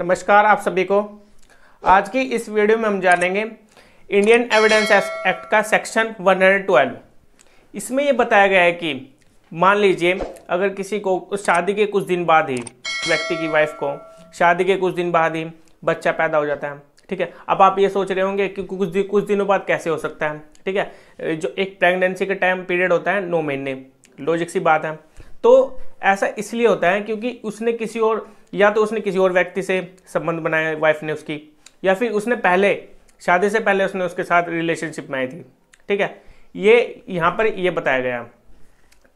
नमस्कार आप सभी को आज की इस वीडियो में हम जानेंगे इंडियन एविडेंस एक्ट का सेक्शन 112 इसमें यह बताया गया है कि मान लीजिए अगर किसी को शादी के कुछ दिन बाद ही व्यक्ति की वाइफ को शादी के कुछ दिन बाद ही बच्चा पैदा हो जाता है ठीक है अब आप ये सोच रहे होंगे कि कुछ दिन कुछ दिनों बाद कैसे हो सकता है ठीक है जो एक प्रेगनेंसी का टाइम पीरियड होता है नौ महीने लॉजिक सी बात है तो ऐसा इसलिए होता है क्योंकि उसने किसी और या तो उसने किसी और व्यक्ति से संबंध बनाया वाइफ ने उसकी या फिर उसने पहले शादी से पहले उसने उसके साथ रिलेशनशिप में आई थी ठीक है ये यहाँ पर ये बताया गया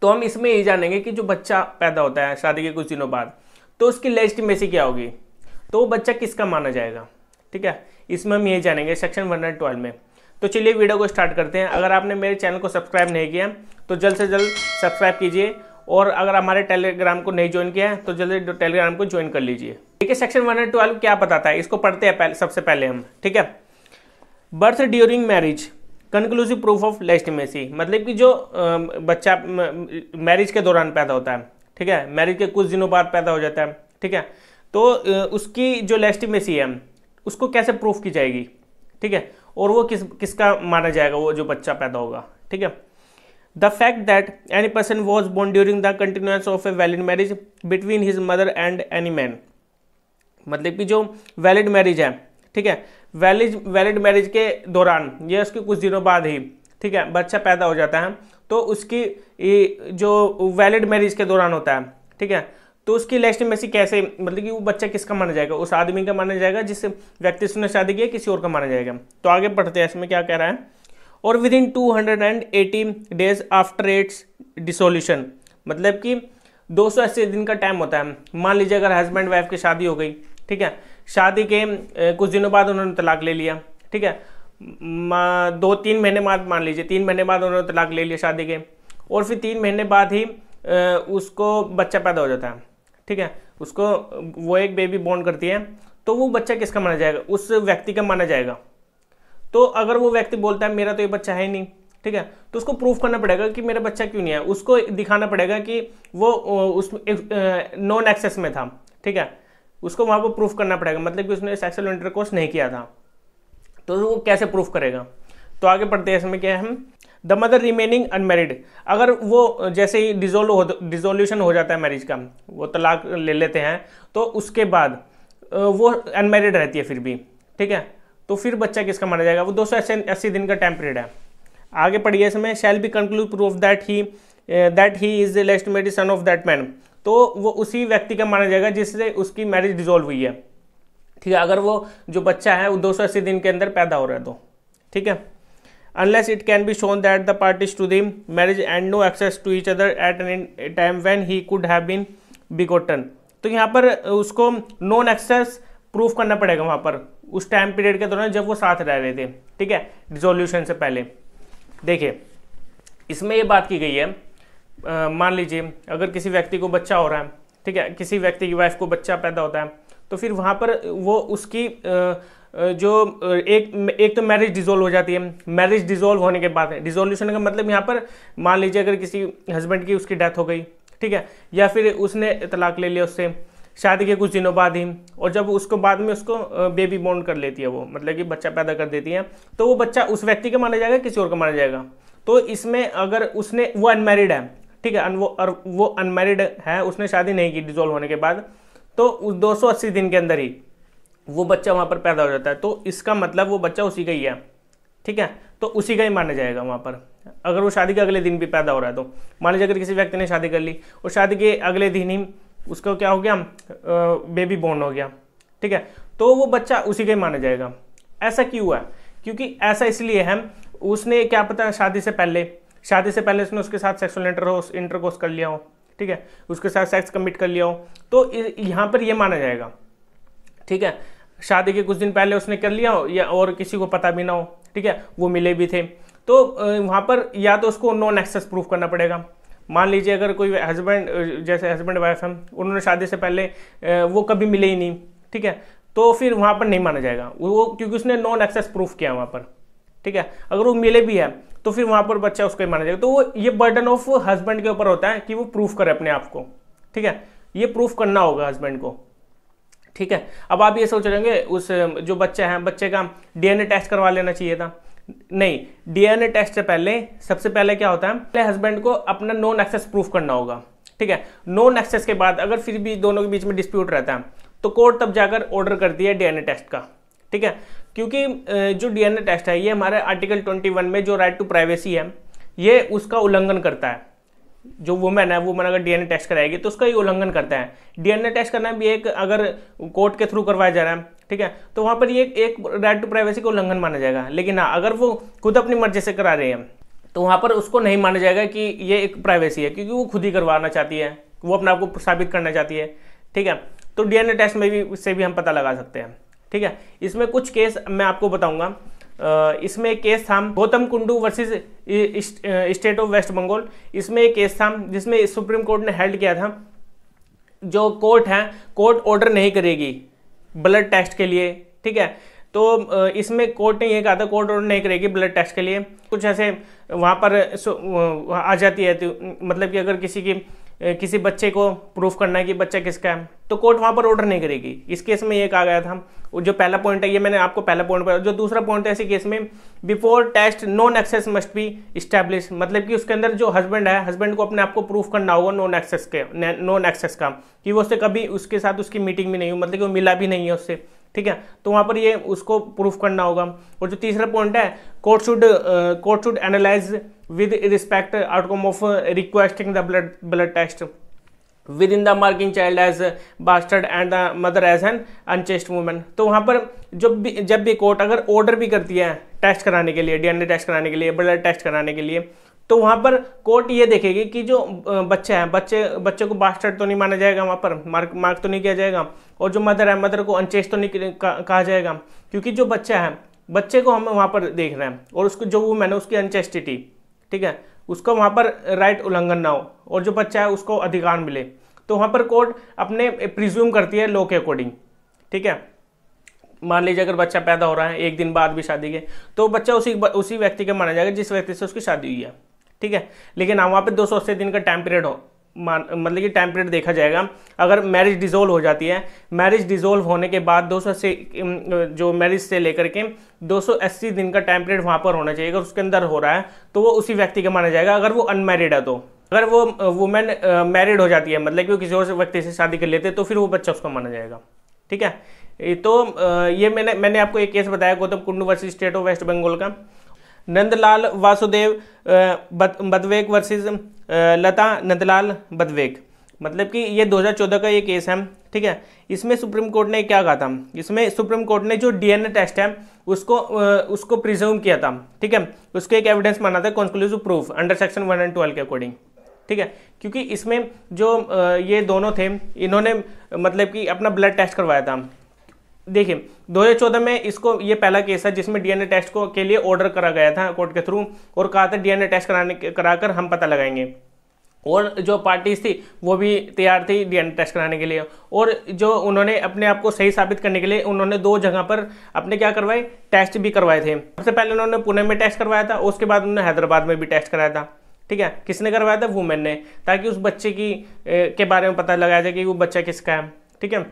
तो हम इसमें ये जानेंगे कि जो बच्चा पैदा होता है शादी के कुछ दिनों बाद तो उसकी लेजिटिमेसी क्या होगी तो वो बच्चा किसका माना जाएगा ठीक है इसमें हम ये जानेंगे सेक्शन वन हंड्रेड ट्वेल्व में तो चलिए वीडियो को स्टार्ट करते हैं अगर आपने मेरे चैनल को सब्सक्राइब नहीं किया तो जल्द से जल्द सब्सक्राइब कीजिए और अगर हमारे टेलीग्राम को नहीं ज्वाइन किया है तो जल्दी टेलीग्राम को ज्वाइन कर लीजिए ठीक है सेक्शन वन ट्वेल्व क्या बताता है इसको पढ़ते हैं पहले, सबसे पहले हम ठीक है birth during marriage conclusive proof of legitimacy मतलब कि जो बच्चा मैरिज के दौरान पैदा होता है ठीक है मैरिज के कुछ दिनों बाद पैदा हो जाता है ठीक है तो उसकी जो लेस्टिमेसी है उसको कैसे प्रूफ की जाएगी ठीक है और वो किस किसका माना जाएगा वो जो बच्चा पैदा होगा ठीक है the fact that any person was born during the continuous of a valid marriage between his mother and any man मतलब कि जो वैलिड मैरिज है ठीक है वैलिड वैलिड मैरिज के दौरान या उसके कुछ दिनों बाद ही ठीक है बच्चा पैदा हो जाता है तो उसकी जो वैलिड मैरिज के दौरान होता है ठीक है तो उसकी लास्ट में से कैसे मतलब कि वो बच्चा किसका माना जाएगा उस आदमी का माना जाएगा जिस व्यक्ति से उसने शादी किया किसी और का माना जाएगा तो आगे पढ़ते हैं इसमें क्या कह रहा है और within two hundred and eighty days after its dissolution मतलब कि दो सौ अस्सी दिन का टाइम होता है मान लीजिए अगर हस्बैंड वाइफ की शादी हो गई ठीक है शादी के कुछ दिनों बाद उन्होंने तलाक ले लिया ठीक है दो तीन महीने बाद मान लीजिए तीन महीने बाद उन्होंने तलाक ले लिया शादी के और फिर तीन महीने बाद ही उसको बच्चा पैदा हो जाता है ठीक है उसको वो एक बेबी बॉर्न करती है तो वो बच्चा किसका माना जाएगा उस व्यक्ति का माना जाएगा तो अगर वो व्यक्ति बोलता है मेरा तो ये बच्चा है नहीं ठीक है तो उसको प्रूफ करना पड़ेगा कि मेरा बच्चा क्यों नहीं है उसको दिखाना पड़ेगा कि वो उस नॉन एक्सेस में था ठीक है उसको वहाँ पर प्रूफ करना पड़ेगा मतलब कि उसने सेक्सुअल इंटरकोर्स नहीं किया था तो वो कैसे प्रूफ करेगा तो आगे पढ़ते हैं इसमें क्या है हम द मदर रिमेनिंग अनमेरिड अगर वो जैसे ही डिजोल्व हो डिजोल्यूशन हो जाता है मैरिज का वो तलाक ले लेते हैं तो उसके बाद वो अनमेरिड रहती है फिर भी ठीक है तो फिर बच्चा किसका माना जाएगा वो दो सौ अस्सी दिन का टाइम पीरियड है आगे पढ़िए इसमें shall be conclude proof that he that he is the legitimate son of that man तो वो उसी व्यक्ति का माना जाएगा जिससे उसकी मैरिज डिजोल्व हुई है ठीक है अगर वो जो बच्चा है वो दो सौ अस्सी दिन के अंदर पैदा हो रहा है तो ठीक है unless it can be shown that the parties to them marriage and no access to each other at any time when he could have been begotten तो यहाँ पर उसको नॉन एक्सेस प्रूफ करना पड़ेगा वहाँ पर उस टाइम पीरियड के दौरान जब वो साथ रह रहे थे ठीक है डिजोल्यूशन से पहले देखिए इसमें ये बात की गई है मान लीजिए अगर किसी व्यक्ति को बच्चा हो रहा है ठीक है किसी व्यक्ति की वाइफ को बच्चा पैदा होता है तो फिर वहाँ पर वो उसकी जो एक एक तो मैरिज डिजोल्व हो जाती है मैरिज डिजोल्व होने के बाद डिजोल्यूशन का मतलब यहाँ पर मान लीजिए अगर किसी हस्बैंड की उसकी डेथ हो गई ठीक है या फिर उसने तलाक ले लिया उससे शादी के कुछ दिनों बाद ही और जब उसको बाद में उसको बेबी बॉन्ड कर लेती है वो मतलब कि बच्चा पैदा कर देती है तो वो बच्चा उस व्यक्ति का माना जाएगा किसी और का माना जाएगा तो इसमें अगर उसने वो अनमेरिड है ठीक है वो और वो अनमेरिड है उसने शादी नहीं की डिजोल्व होने के बाद तो उस दो दिन के अंदर ही वो बच्चा वहाँ पर पैदा हो जाता है तो इसका मतलब वो बच्चा उसी का ही है ठीक है तो उसी का ही माना जाएगा वहाँ पर अगर वो शादी के अगले दिन भी पैदा हो रहा है तो मान लीजिए अगर किसी व्यक्ति ने शादी कर ली और शादी के अगले दिन ही उसका क्या हो गया बेबी बोर्न हो गया ठीक है तो वो बच्चा उसी का ही माना जाएगा ऐसा क्यों है क्योंकि ऐसा इसलिए है उसने क्या पता शादी से पहले शादी से पहले उसने उसके साथ सेक्सुअल इंटरकोर्स इंटरकोर्स कर लिया हो ठीक है उसके साथ सेक्स कमिट कर लिया हो तो यहाँ पर यह माना जाएगा ठीक है शादी के कुछ दिन पहले उसने कर लिया हो या और किसी को पता भी ना हो ठीक है वो मिले भी थे तो वहाँ पर या तो उसको नॉन एक्सेस प्रूफ करना पड़ेगा मान लीजिए अगर कोई हस्बैंड जैसे हस्बैंड वाइफ हैं उन्होंने शादी से पहले वो कभी मिले ही नहीं ठीक है तो फिर वहाँ पर नहीं माना जाएगा वो क्योंकि उसने नॉन एक्सेस प्रूफ किया वहाँ पर ठीक है अगर वो मिले भी है तो फिर वहाँ पर बच्चा उसको ही माना जाएगा तो वो ये बर्डन ऑफ हस्बैंड के ऊपर होता है कि वो प्रूफ करे अपने आप को ठीक है ये प्रूफ करना होगा हस्बैंड को ठीक है अब आप ये सोच रहे होंगे उस जो बच्चा है बच्चे का डीएनए टेस्ट करवा लेना चाहिए था नहीं डीएनए टेस्ट से पहले सबसे पहले क्या होता है पहले हस्बैंड को अपना नॉन एक्सेस प्रूफ करना होगा ठीक है नॉन एक्सेस के बाद अगर फिर भी दोनों के बीच में डिस्प्यूट रहता है तो कोर्ट तब जाकर ऑर्डर करती है डीएनए टेस्ट का ठीक है क्योंकि जो डीएनए टेस्ट है ये हमारे आर्टिकल 21 में जो राइट टू प्राइवेसी है ये उसका उल्लंघन करता है जो वुमेन है वुमेन अगर डीएनए टेस्ट कराएगी तो उसका ही उल्लंघन करता है डीएनए टेस्ट करना भी एक अगर कोर्ट के थ्रू करवाया जा रहा है ठीक है तो वहाँ पर ये एक राइट टू प्राइवेसी का उल्लंघन माना जाएगा लेकिन हाँ अगर वो खुद अपनी मर्जी से करा रहे हैं तो वहाँ पर उसको नहीं माना जाएगा कि ये एक प्राइवेसी है क्योंकि वो खुद ही करवाना चाहती है वो अपने आप को साबित करना चाहती है ठीक है तो डीएनए टेस्ट में भी उससे भी हम पता लगा सकते हैं ठीक है इसमें कुछ केस मैं आपको बताऊंगा इसमें एक केस था Gautam Kundu versus state of West Bengal इसमें एक केस था जिसमें सुप्रीम कोर्ट ने हेल्ड किया था जो कोर्ट है कोर्ट ऑर्डर नहीं करेगी ब्लड टेस्ट के लिए ठीक है तो इसमें कोर्ट ने यह कहा था कोर्ट ऑर्डर नहीं करेगी ब्लड टेस्ट के लिए कुछ ऐसे वहाँ पर आ जाती है तो मतलब कि अगर किसी की किसी बच्चे को प्रूफ करना है कि बच्चा किसका है तो कोर्ट वहाँ पर ऑर्डर नहीं करेगी इस केस में ये कहा गया था जो पहला पॉइंट है ये मैंने आपको पहला पॉइंट पर जो दूसरा पॉइंट है इसी केस में before test non access must be establish मतलब कि उसके अंदर जो हस्बैंड है हस्बैंड को अपने आप को प्रूफ करना होगा नॉन एक्सेस के नॉन एक्सेस का कि वो उससे कभी उसके साथ उसकी मीटिंग भी नहीं हुई मतलब कि वो मिला भी नहीं है उससे ठीक है तो वहाँ पर ये उसको प्रूफ करना होगा और जो तीसरा पॉइंट है court should court should analyse with respect outcome of uh, requesting the blood blood test in the marking child as bastard and the mother as an unchaste woman तो वहाँ पर जब भी जब भी कोर्ट अगर ऑर्डर भी करती है टेस्ट कराने के लिए डी एन ए टेस्ट कराने के लिए ब्लड टेस्ट कराने के लिए तो वहाँ पर कोर्ट ये देखेगी कि जो बच्चे हैं बच्चे बच्चे को बास्टर्ड तो नहीं माना जाएगा वहाँ पर मार्क मार्क तो नहीं किया जाएगा और जो मदर है मदर को अनचेस्ट तो नहीं कहा जाएगा क्योंकि जो बच्चा है बच्चे को हम वहाँ पर देख रहे हैं और उसको जो वूमेन है उसकी अनचेस्टिटी ठीक है उसको वहाँ पर राइट उल्लंघन ना हो और जो बच्चा है उसको अधिकार मिले तो वहाँ पर कोर्ट अपने प्रिज्यूम करती है लॉ के अकॉर्डिंग ठीक है मान लीजिए अगर बच्चा पैदा हो रहा है एक दिन बाद भी शादी के तो बच्चा उसी उसी व्यक्ति का माना जाएगा जिस व्यक्ति से उसकी शादी हुई है ठीक है लेकिन हाँ वहाँ पर दो सौ अस्सी दिन का टाइम पीरियड हो मतलब कि टाइम पीरियड देखा जाएगा अगर मैरिज डिजोल्व हो जाती है मैरिज डिजोल्व होने के बाद 200 से जो मैरिज से लेकर के 280 दिन का टाइम पीरियड वहाँ पर होना चाहिए अगर उसके अंदर हो रहा है तो वो उसी व्यक्ति का माना जाएगा अगर वो अनमेरिड है तो अगर वो वुमेन मैरिड हो जाती है मतलब कि वो किसी और व्यक्ति से शादी कर लेते तो फिर वो बच्चा उसका माना जाएगा ठीक है तो ये मैंने मैंने आपको एक केस बताया Gautam Kundu versus state of West Bengal का नंदलाल वासुदेव बदवेक वर्सेज लता नंदलाल बदवेक मतलब कि ये 2014 का ये केस है ठीक है इसमें सुप्रीम कोर्ट ने क्या कहा था इसमें सुप्रीम कोर्ट ने जो डीएनए टेस्ट है उसको उसको प्रिजर्व किया था ठीक है उसको एक एविडेंस माना था conclusive proof under section one and twelve के अकॉर्डिंग ठीक है क्योंकि इसमें जो ये दोनों थे इन्होंने मतलब कि अपना ब्लड टेस्ट करवाया था देखिए 2014 में इसको ये पहला केस है जिसमें डीएनए टेस्ट को के लिए ऑर्डर करा गया था कोर्ट के थ्रू और कहा था डीएनए टेस्ट कराने कराकर हम पता लगाएंगे और जो पार्टीज थी वो भी तैयार थी डीएनए टेस्ट कराने के लिए और जो उन्होंने अपने आप को सही साबित करने के लिए उन्होंने दो जगह पर अपने क्या करवाए टेस्ट भी करवाए थे सबसे पहले उन्होंने पुणे में टेस्ट करवाया था उसके बाद उन्होंने हैदराबाद में भी टेस्ट कराया था ठीक है किसने करवाया था वुमेन ने ताकि उस बच्चे की के बारे में पता लगाया जाए कि वो बच्चा किसका है ठीक है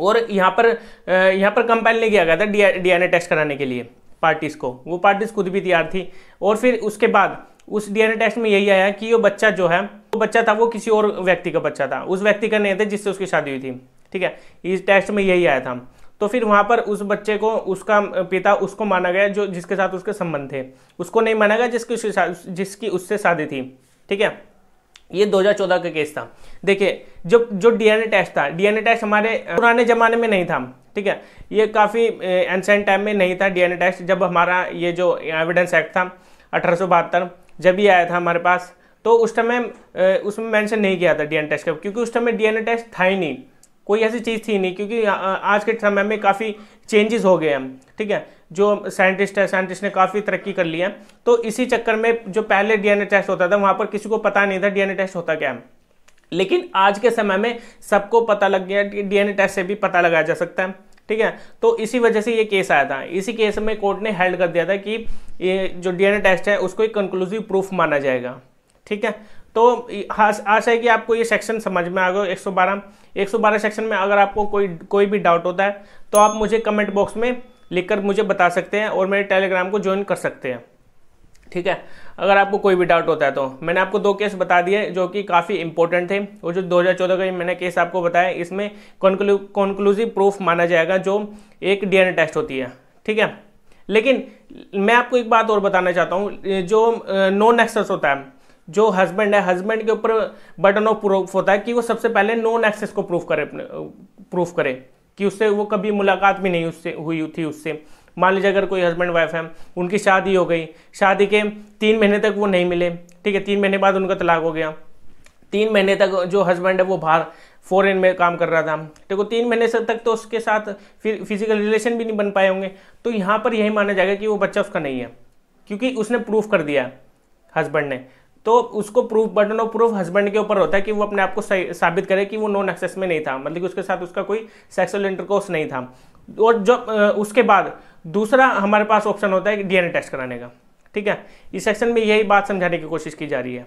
और यहाँ पर यहाँ पर कंपेल नहीं किया गया था डीएनए टेस्ट कराने के लिए पार्टीज़ को वो पार्टीज़ खुद भी तैयार थी और फिर उसके बाद उस डीएनए टेस्ट में यही आया कि वो बच्चा जो है वो बच्चा था वो किसी और व्यक्ति का बच्चा था उस व्यक्ति का नहीं था जिससे उसकी शादी हुई थी ठीक है इस टेस्ट में यही आया था तो फिर वहाँ पर उस बच्चे को उसका पिता उसको माना गया जो जिसके साथ उसके संबंध थे उसको नहीं माना गया जिसकी जिसकी उससे शादी थी ठीक है ये 2014 का केस था देखिए जो जो डीएनए टेस्ट था डीएनए टेस्ट हमारे पुराने ज़माने में नहीं था ठीक है ये काफ़ी एंसेंट टाइम में नहीं था डीएनए टेस्ट जब हमारा ये जो एविडेंस एक्ट था अठारह जब ये आया था हमारे पास तो उस टाइम उसमें मेंशन नहीं किया था डीएनए टेस्ट का क्योंकि उस टाइम डीएनए टेस्ट था ही नहीं कोई ऐसी चीज़ थी नहीं क्योंकि आज के समय में काफ़ी चेंजेस हो गए हैं ठीक है जो साइंटिस्ट है साइंटिस्ट ने काफ़ी तरक्की कर ली है तो इसी चक्कर में जो पहले डीएनए टेस्ट होता था वहाँ पर किसी को पता नहीं था डीएनए टेस्ट होता क्या है लेकिन आज के समय में सबको पता लग गया कि डीएनए टेस्ट से भी पता लगाया जा सकता है ठीक है तो इसी वजह से ये केस आया था इसी केस में कोर्ट ने हेल्ड कर दिया था कि ये जो डीएनए टेस्ट है उसको एक कंक्लूसिव प्रूफ माना जाएगा ठीक है तो आशा है कि आपको ये सेक्शन समझ में आ गए 112 112 सेक्शन में अगर आपको कोई कोई भी डाउट होता है तो आप मुझे कमेंट बॉक्स में लिखकर मुझे बता सकते हैं और मेरे टेलीग्राम को ज्वाइन कर सकते हैं ठीक है अगर आपको कोई भी डाउट होता है तो मैंने आपको दो केस बता दिए जो कि काफ़ी इंपॉर्टेंट थे और जो 2014 का मैंने केस आपको बताया इसमें कॉन्क्लूसिव प्रूफ माना जाएगा जो एक डीएनए टेस्ट होती है ठीक है लेकिन मैं आपको एक बात और बताना चाहता हूँ जो नॉन एक्सेस होता है जो हस्बैंड है हस्बैंड के ऊपर बटन ऑफ प्रूफ होता है कि वो सबसे पहले नॉन एक्सेस को प्रूफ करे अपने प्रूफ करे कि उससे वो कभी मुलाकात भी नहीं उससे हुई थी उससे मान लीजिए अगर कोई हस्बैंड वाइफ है उनकी शादी हो गई शादी के तीन महीने तक वो नहीं मिले ठीक है तीन महीने बाद उनका तलाक हो गया तीन महीने तक जो हस्बैंड है वो बाहर फॉरेन में काम कर रहा था है तीन महीने से तक तो उसके साथ फिर फिजिकल रिलेशन भी नहीं बन पाए होंगे तो यहाँ पर यही माना जाएगा कि वो बच्चा उसका नहीं है क्योंकि उसने प्रूफ कर दिया हस्बैंड ने तो उसको proof burden of proof husband के ऊपर होता है कि वो अपने आप को साबित करे कि वो नॉन एक्सेस में नहीं था मतलब कि उसके साथ उसका कोई सेक्सुअल इंटरकोर्स नहीं था और जब उसके बाद दूसरा हमारे पास ऑप्शन होता है डीएनए टेस्ट कराने का ठीक है इस सेक्शन में यही बात समझाने की कोशिश की जा रही है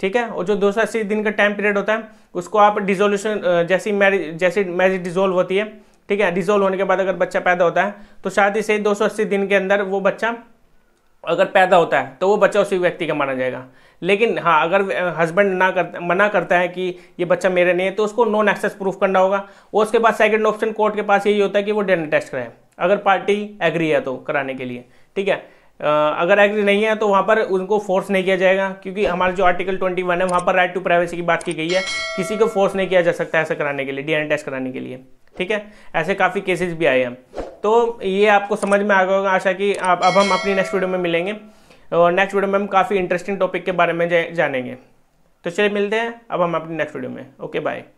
ठीक है और जो दो सौ अस्सी दिन का टाइम पीरियड होता है उसको आप डिजोल्यूशन जैसी मैरिज जैसी मैरिज डिजोल्व होती है ठीक है डिजोल्व होने के बाद अगर बच्चा पैदा होता है तो शायद ही से अस्सी दिन के अंदर वो बच्चा अगर पैदा होता है तो वो बच्चा उसी व्यक्ति का माना जाएगा लेकिन हाँ अगर हस्बैंड ना कर मना करता है कि ये बच्चा मेरे नहीं है तो उसको नॉन एक्सेस प्रूफ करना होगा और उसके बाद सेकंड ऑप्शन कोर्ट के पास यही होता है कि वो डेंटल टेस्ट कराए अगर पार्टी एग्री है तो कराने के लिए ठीक है अगर एग्री नहीं है तो वहाँ पर उनको फोर्स नहीं किया जाएगा क्योंकि हमारा जो आर्टिकल 21 है वहाँ पर राइट टू प्राइवेसी की बात की गई है किसी को फोर्स नहीं किया जा सकता ऐसा कराने के लिए डीएनए टेस्ट कराने के लिए ठीक है ऐसे काफ़ी केसेस भी आए हैं तो ये आपको समझ में आ गया होगा आशा कि आप अब हम अपनी नेक्स्ट वीडियो में मिलेंगे और नेक्स्ट वीडियो में हम काफ़ी इंटरेस्टिंग टॉपिक के बारे में जानेंगे तो चलिए मिलते हैं अब हम अपनी नेक्स्ट वीडियो में ओके बाय